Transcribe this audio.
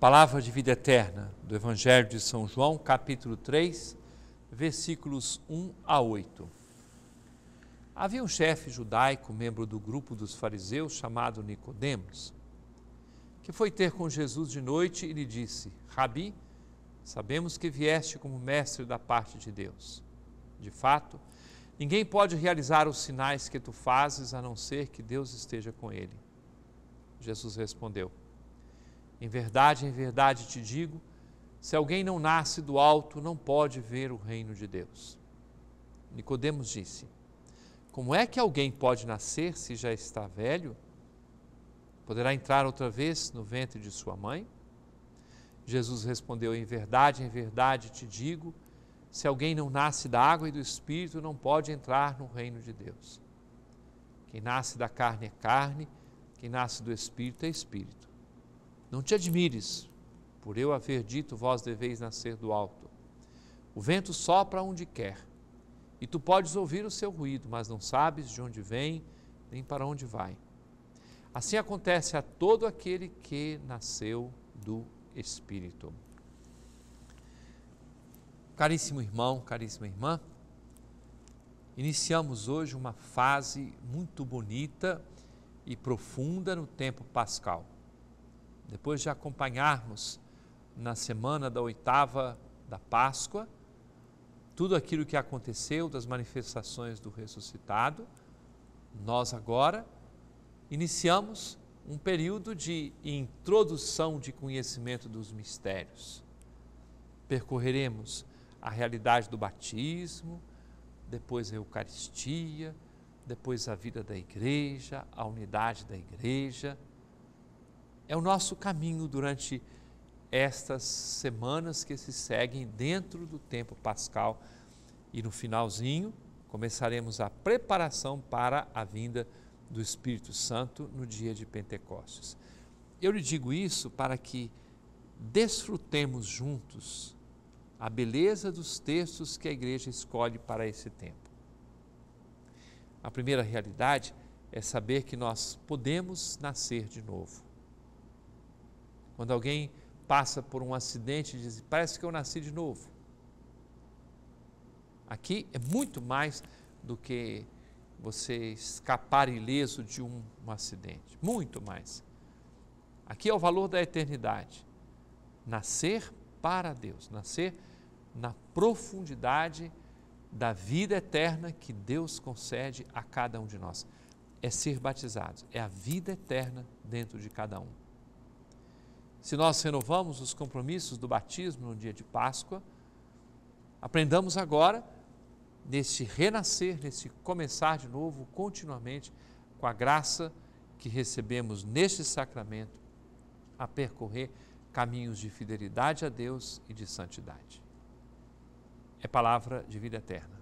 Palavra de vida eterna do Evangelho de São João, capítulo 3, versículos 1 a 8. Havia um chefe judaico, membro do grupo dos fariseus, chamado Nicodemos, que foi ter com Jesus de noite e lhe disse: Rabi, sabemos que vieste como mestre da parte de Deus. De fato, ninguém pode realizar os sinais que tu fazes a não ser que Deus esteja com ele. Jesus respondeu: em verdade, em verdade te digo: se alguém não nasce do alto, não pode ver o reino de Deus. Nicodemos disse: Como é que alguém pode nascer se já está velho? Poderá entrar outra vez no ventre de sua mãe? Jesus respondeu: Em verdade, em verdade te digo: se alguém não nasce da água e do espírito, não pode entrar no reino de Deus. Quem nasce da carne é carne, quem nasce do espírito é espírito. Não te admires, por eu haver dito, vós deveis nascer do alto. O vento sopra onde quer, e tu podes ouvir o seu ruído, mas não sabes de onde vem, nem para onde vai. Assim acontece a todo aquele que nasceu do Espírito. Caríssimo irmão, caríssima irmã, iniciamos hoje uma fase muito bonita e profunda no tempo pascal depois de acompanharmos na semana da oitava da Páscoa, tudo aquilo que aconteceu das manifestações do ressuscitado, nós agora iniciamos um período de introdução de conhecimento dos mistérios. Percorreremos a realidade do batismo, depois a Eucaristia, depois a vida da igreja, a unidade da igreja é o nosso caminho durante estas semanas que se seguem dentro do tempo pascal. E no finalzinho, começaremos a preparação para a vinda do Espírito Santo no dia de Pentecostes. Eu lhe digo isso para que desfrutemos juntos a beleza dos textos que a igreja escolhe para esse tempo. A primeira realidade é saber que nós podemos nascer de novo. Quando alguém passa por um acidente e diz: Parece que eu nasci de novo. Aqui é muito mais do que você escapar ileso de um, um acidente muito mais. Aqui é o valor da eternidade. Nascer para Deus, nascer na profundidade da vida eterna que Deus concede a cada um de nós. É ser batizado, é a vida eterna dentro de cada um se nós renovamos os compromissos do batismo no dia de Páscoa, aprendamos agora, neste renascer, neste começar de novo, continuamente, com a graça que recebemos neste sacramento, a percorrer caminhos de fidelidade a Deus e de santidade. É palavra de vida eterna.